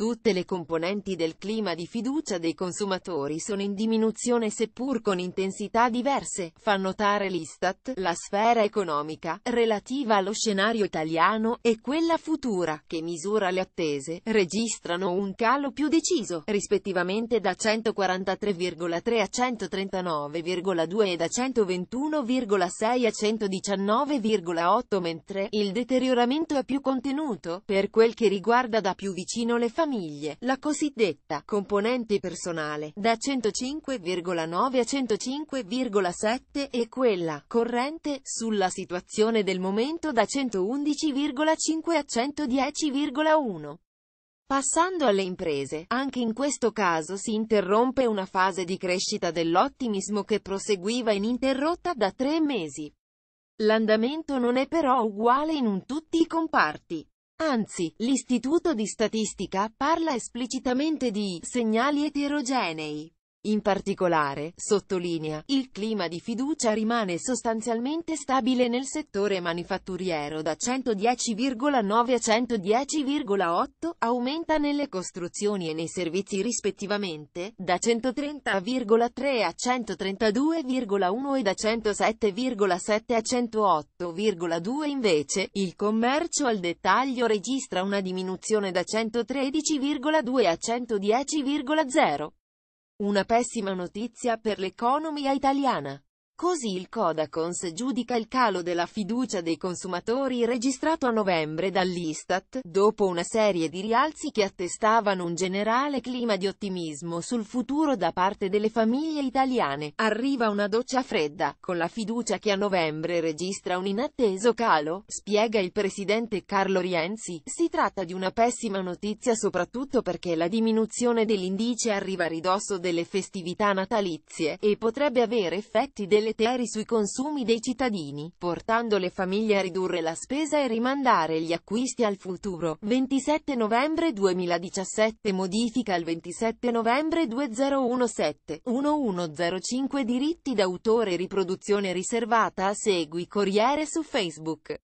Tutte le componenti del clima di fiducia dei consumatori sono in diminuzione seppur con intensità diverse, fa notare l'Istat, la sfera economica, relativa allo scenario italiano, e quella futura, che misura le attese, registrano un calo più deciso, rispettivamente da 143,3 a 139,2 e da 121,6 a 119,8 mentre il deterioramento è più contenuto, per quel che riguarda da più vicino le famiglie famiglie, la cosiddetta componente personale, da 105,9 a 105,7 e quella corrente, sulla situazione del momento da 111,5 a 110,1. Passando alle imprese, anche in questo caso si interrompe una fase di crescita dell'ottimismo che proseguiva ininterrotta da tre mesi. L'andamento non è però uguale in un tutti i comparti. Anzi, l'Istituto di Statistica parla esplicitamente di segnali eterogenei. In particolare, sottolinea, il clima di fiducia rimane sostanzialmente stabile nel settore manifatturiero da 110,9 a 110,8, aumenta nelle costruzioni e nei servizi rispettivamente, da 130,3 a 132,1 e da 107,7 a 108,2 invece, il commercio al dettaglio registra una diminuzione da 113,2 a 110,0. Una pessima notizia per l'economia italiana. Così il Kodakons giudica il calo della fiducia dei consumatori registrato a novembre dall'Istat, dopo una serie di rialzi che attestavano un generale clima di ottimismo sul futuro da parte delle famiglie italiane. Arriva una doccia fredda, con la fiducia che a novembre registra un inatteso calo, spiega il presidente Carlo Rienzi. Si tratta di una pessima notizia soprattutto perché la diminuzione dell'indice arriva a ridosso delle festività natalizie, e potrebbe avere effetti delle deleteri sui consumi dei cittadini, portando le famiglie a ridurre la spesa e rimandare gli acquisti al futuro. 27 novembre 2017 Modifica il 27 novembre 2017 1105 Diritti d'autore Riproduzione riservata a segui Corriere su Facebook